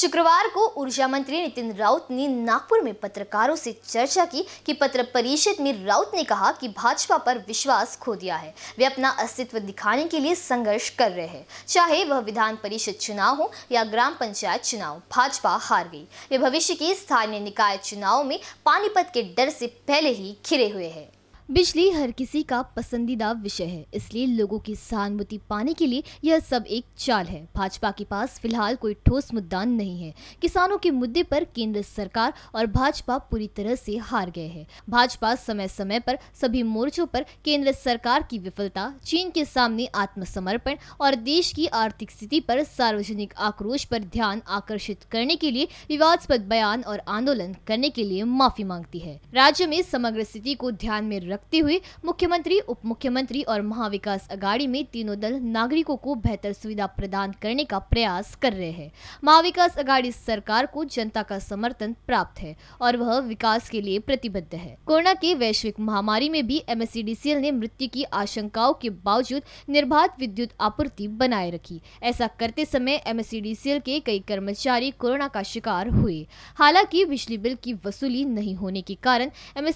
शुक्रवार को ऊर्जा मंत्री नितिन राउत ने नागपुर में पत्रकारों से चर्चा की कि पत्र परिषद में राउत ने कहा कि भाजपा पर विश्वास खो दिया है वे अपना अस्तित्व दिखाने के लिए संघर्ष कर रहे हैं चाहे वह विधान परिषद चुनाव हो या ग्राम पंचायत चुनाव भाजपा हार गई वे भविष्य के स्थानीय निकाय चुनाव में पानीपत के डर से पहले ही घिरे हुए हैं बिजली हर किसी का पसंदीदा विषय है इसलिए लोगों की सहानुभूति पाने के लिए यह सब एक चाल है भाजपा के पास फिलहाल कोई ठोस मुद्दा नहीं है किसानों के मुद्दे पर केंद्र सरकार और भाजपा पूरी तरह से हार गए हैं भाजपा समय समय पर सभी मोर्चों पर केंद्र सरकार की विफलता चीन के सामने आत्मसमर्पण और देश की आर्थिक स्थिति पर सार्वजनिक आक्रोश पर ध्यान आकर्षित करने के लिए विवादस्पद बयान और आंदोलन करने के लिए माफी मांगती है राज्य में समग्र स्थिति को ध्यान में रख रखते हुए मुख्यमंत्री उप मुख्यमंत्री और महाविकास अगाड़ी में तीनों दल नागरिकों को बेहतर सुविधा प्रदान करने का प्रयास कर रहे हैं महाविकास अगाड़ी सरकार को जनता का समर्थन प्राप्त है और वह विकास के लिए प्रतिबद्ध है कोरोना के वैश्विक महामारी में भी एम ने मृत्यु की आशंकाओं के बावजूद निर्बाध विद्युत आपूर्ति बनाए रखी ऐसा करते समय एम के कई कर्मचारी कोरोना का शिकार हुए हालांकि बिजली बिल की वसूली नहीं होने के कारण एम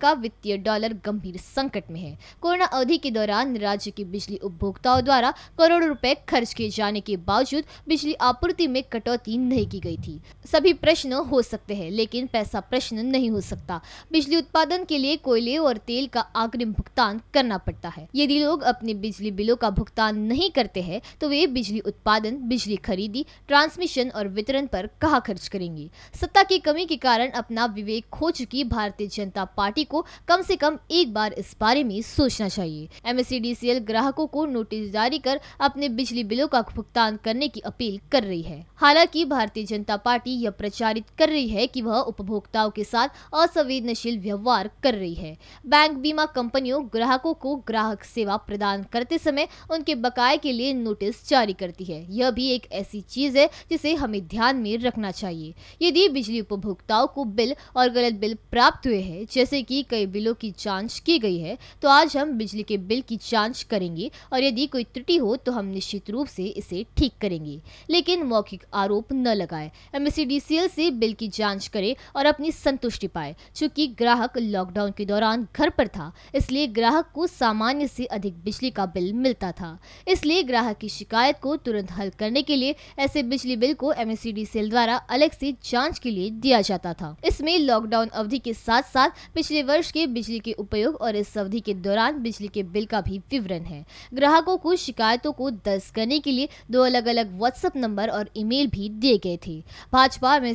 का वित्तीय डॉलर गंभीर संकट में है कोरोना अवधि के दौरान राज्य के बिजली उपभोक्ताओं द्वारा करोड़ों रुपए खर्च किए जाने के बावजूद बिजली आपूर्ति में कटौती नहीं की गई थी सभी प्रश्न हो सकते हैं लेकिन पैसा प्रश्न नहीं हो सकता बिजली उत्पादन के लिए कोयले और तेल का अग्रिम भुगतान करना पड़ता है यदि लोग अपने बिजली बिलों का भुगतान नहीं करते हैं तो वे बिजली उत्पादन बिजली खरीदी ट्रांसमिशन और वितरण पर कहा खर्च करेंगे सत्ता की कमी के कारण अपना विवेक खो चुकी भारतीय जनता पार्टी को कम से कम एक बार इस बारे में सोचना चाहिए एमएससीडीसीएल ग्राहकों को नोटिस जारी कर अपने बिजली बिलों का भुगतान करने की अपील कर रही है हालांकि भारतीय जनता पार्टी यह प्रचारित कर रही है कि वह उपभोक्ताओं के साथ असंवेदनशील व्यवहार कर रही है बैंक बीमा कंपनियों ग्राहकों को ग्राहक सेवा प्रदान करते समय उनके बकाए के लिए नोटिस जारी करती है यह भी एक ऐसी चीज है जिसे हमें ध्यान में रखना चाहिए यदि बिजली उपभोक्ताओं को बिल और गलत बिल प्राप्त हुए है जैसे की कई बिलों की जांच जांच की गई है तो आज हम बिजली के बिल की जांच करेंगे और यदि कोई त्रुटि हो तो हम निश्चित रूप से इसे ठीक करेंगे लेकिन मौखिक आरोप न लगाए एम से बिल की जाँच करे और अपनी संतुष्टि पाए चूँकि ग्राहक लॉकडाउन के दौरान घर पर था इसलिए ग्राहक को सामान्य से अधिक बिजली का बिल मिलता था इसलिए ग्राहक की शिकायत को तुरंत हल करने के लिए ऐसे बिजली बिल को एम सेल द्वारा अलग से जांच के लिए दिया जाता था इसमें लॉकडाउन अवधि के साथ साथ पिछले वर्ष के बिजली के उपयोग और इस अवधि के दौरान बिजली के बिल का भी विवरण है ग्राहकों को शिकायतों को दर्ज करने के लिए दो अलग अलग व्हाट्सएप नंबर और ईमेल भी दिए गए थे भाजपा एम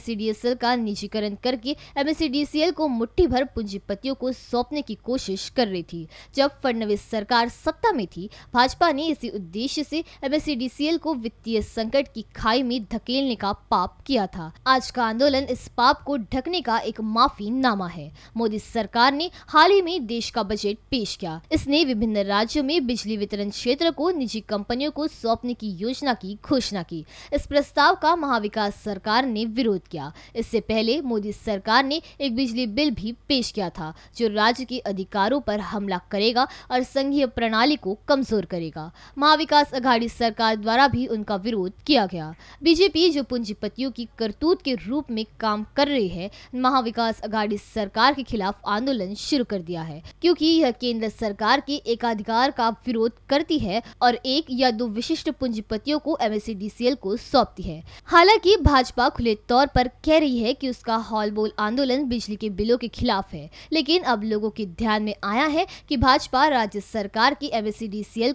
का निजीकरण करके एम को मुठ्ठी भर पूंजीपतियों को सौंपने की कोशिश कर रही थी जब फडनवीस सरकार सत्ता में थी भाजपा ने इसी उद्देश्य से एम को वित्तीय संकट की खाई में धकेलने का पाप किया था आज का आंदोलन इस पाप को ढकने का एक माफी नामा है मोदी सरकार ने हाल ही में ने देश का बजट पेश किया इसने विभिन्न राज्यों में बिजली वितरण क्षेत्र को निजी कंपनियों को सौंपने की योजना की घोषणा की इस प्रस्ताव का महाविकास सरकार ने विरोध किया इससे पहले मोदी सरकार ने एक बिजली बिल भी पेश किया था जो राज्य के अधिकारों पर हमला करेगा और संघीय प्रणाली को कमजोर करेगा महाविकास अघाड़ी सरकार द्वारा भी उनका विरोध किया गया बीजेपी जो पूंजीपतियों की करतूत के रूप में काम कर रही है महाविकास अघाड़ी सरकार के खिलाफ आंदोलन शुरू कर दिया है है क्योंकि यह केंद्र सरकार के एकाधिकार का विरोध करती है और एक या दो विशिष्ट पूंजीपतियों को एम को सौंपती है हालांकि भाजपा खुले तौर पर कह रही है कि उसका हॉलबोल आंदोलन बिजली के बिलों के खिलाफ है लेकिन अब लोगों के ध्यान में आया है कि भाजपा राज्य सरकार की एम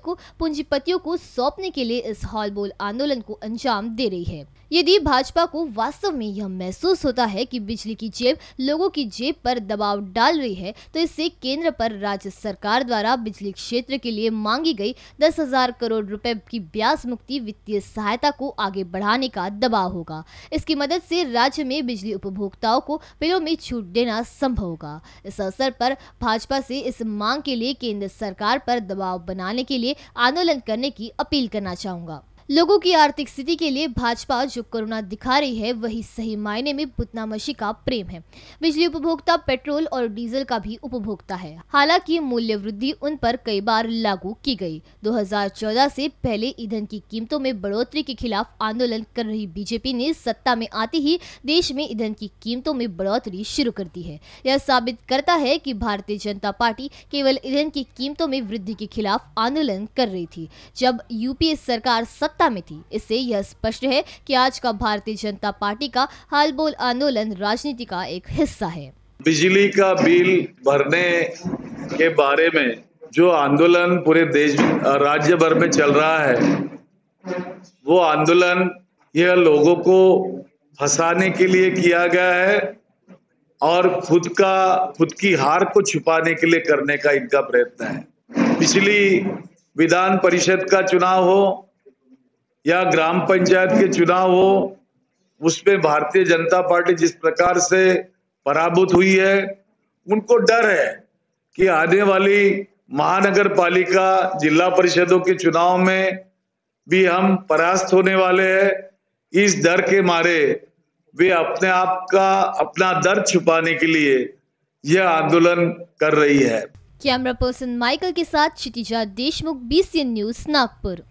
को पूंजीपतियों को सौंपने के लिए इस हॉलबोल आंदोलन को अंजाम दे रही है यदि भाजपा को वास्तव में यह महसूस होता है कि बिजली की जेब लोगों की जेब पर दबाव डाल रही है तो इससे केंद्र पर राज्य सरकार द्वारा बिजली क्षेत्र के लिए मांगी गई दस हजार करोड़ रुपए की ब्याज मुक्ति वित्तीय सहायता को आगे बढ़ाने का दबाव होगा इसकी मदद से राज्य में बिजली उपभोक्ताओं को बिलों में छूट देना संभव होगा इस अवसर पर भाजपा से इस मांग के लिए केंद्र सरकार पर दबाव बनाने के लिए आंदोलन करने की अपील करना चाहूंगा लोगों की आर्थिक स्थिति के लिए भाजपा जो करुणा दिखा रही है वही सही मायने में पुतनामशी का प्रेम है बिजली उपभोक्ता पेट्रोल और डीजल का भी उपभोक्ता है हालांकि मूल्य वृद्धि उन पर कई बार लागू की गई 2014 से पहले ईंधन की कीमतों में बढ़ोतरी के खिलाफ आंदोलन कर रही बीजेपी ने सत्ता में आते ही देश में ईंधन की कीमतों में बढ़ोतरी शुरू कर दी है यह साबित करता है की भारतीय जनता पार्टी केवल ईंधन की कीमतों में वृद्धि के खिलाफ आंदोलन कर रही थी जब यूपीए सरकार सत्ता सत्ता में थी इससे यह स्पष्ट है कि आज का भारतीय जनता पार्टी का हाल बोल आंदोलन राजनीति का एक हिस्सा है बिजली का बिल भरने के बारे में जो आंदोलन पूरे देश राज्य भर में चल रहा है वो आंदोलन यह लोगों को फंसाने के लिए किया गया है और खुद का खुद की हार को छुपाने के लिए करने का इनका प्रयत्न है पिछली विधान परिषद का चुनाव हो या ग्राम पंचायत के चुनाव हो उसमें भारतीय जनता पार्टी जिस प्रकार से पराभूत हुई है उनको डर है कि आने वाली महानगर पालिका जिला परिषदों के चुनाव में भी हम परास्त होने वाले हैं इस डर के मारे वे अपने आप का अपना डर छुपाने के लिए यह आंदोलन कर रही है कैमरा पर्सन माइकल के साथ क्षितिजा देशमुख एन न्यूज नागपुर